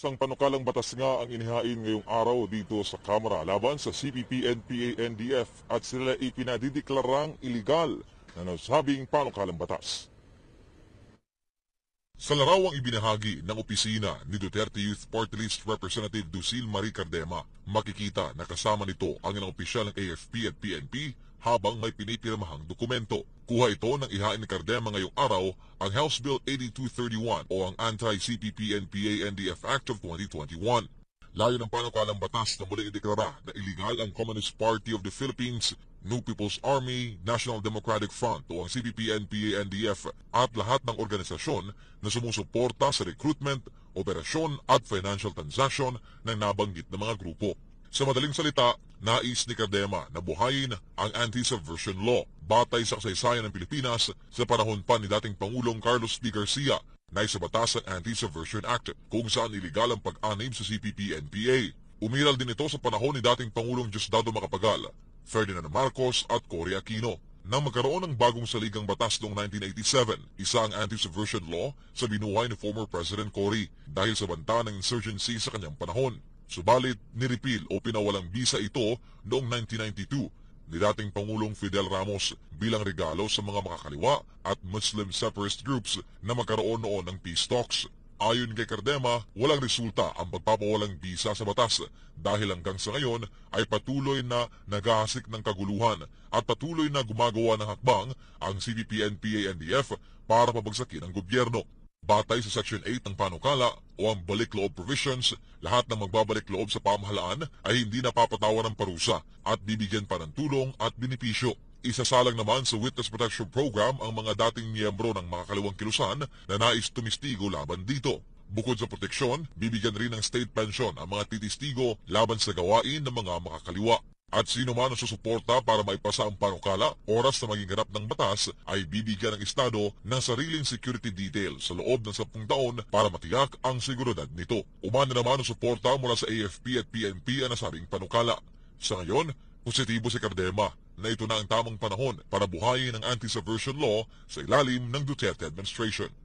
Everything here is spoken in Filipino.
Isang panukalang batas nga ang inihain ngayong araw dito sa Kamara laban sa CPP, NPA, NDF at sila ipinadideklarang iligal na nasabing panukalang batas. Sa larawang ibinahagi ng opisina ni Duterte Youth Party List Representative Dusil Marie Cardema, makikita na kasama nito ang ilang opisyal ng AFP at PNP habang may pinipirmahang dokumento. Kuha ito ng ihain ni Cardema ngayong araw ang House Bill 8231 o ang Anti-CPP-NPA-NDF Act of 2021. Layo ng panukalang batas na muli ideklara na ilegal ang Communist Party of the Philippines, New People's Army, National Democratic Front o ang CPP-NPA-NDF at lahat ng organisasyon na sumusuporta sa recruitment, operasyon at financial transaction ng nabanggit na mga grupo. Sa madaling salita, nais ni Cardema na buhayin ang anti-subversion law batay sa kasaysayan ng Pilipinas sa panahon pa ni dating Pangulong Carlos B. Garcia na isabatas ang Anti-Subversion Act kung saan iligal ang pag-anib sa CPP-NPA. Umiral din ito sa panahon ni dating Pangulong Diosdado Macapagal, Ferdinand Marcos at Cory Aquino. Nang magkaroon ng bagong saligang batas noong 1987, isang anti-subversion law sa binuhay ni former President Cory dahil sa banta ng insurgency sa kanyang panahon. Subalit, niripil o pinawalang bisa ito noong 1992 ni dating Pangulong Fidel Ramos bilang regalo sa mga makakaliwa at Muslim separatist groups na magkaroon noon ng peace talks. Ayon kay Cardema, walang resulta ang pagpapawalang bisa sa batas dahil hanggang sa ngayon ay patuloy na nagahasik ng kaguluhan at patuloy na gumagawa ng hakbang ang CPP-NPA-NDF para pabagsakin ang gobyerno. Batay sa Section 8 ng panukala o ang balik loob provisions, lahat ng magbabalik loob sa pamahalaan ay hindi napapatawan ng parusa at bibigyan pa ng tulong at benepisyo. Isasalang naman sa Witness Protection Program ang mga dating miyembro ng makakaliwang kilusan na nais tumistigo laban dito. Bukod sa proteksyon, bibigyan rin ng state pension ang mga titistigo laban sa gawain ng mga makakaliwa. At sino man ang susuporta para maipasa ang panukala oras na maging ganap ng batas ay bibigyan ng Estado ng sariling security detail sa loob ng 10 taon para matiyak ang seguridad nito. Umana naman ang suporta mula sa AFP at PNP ang nasabing panukala. Sa ngayon, positibo si Cardema na ito na ang tamang panahon para buhayin ang anti-subversion law sa ilalim ng Duterte administration.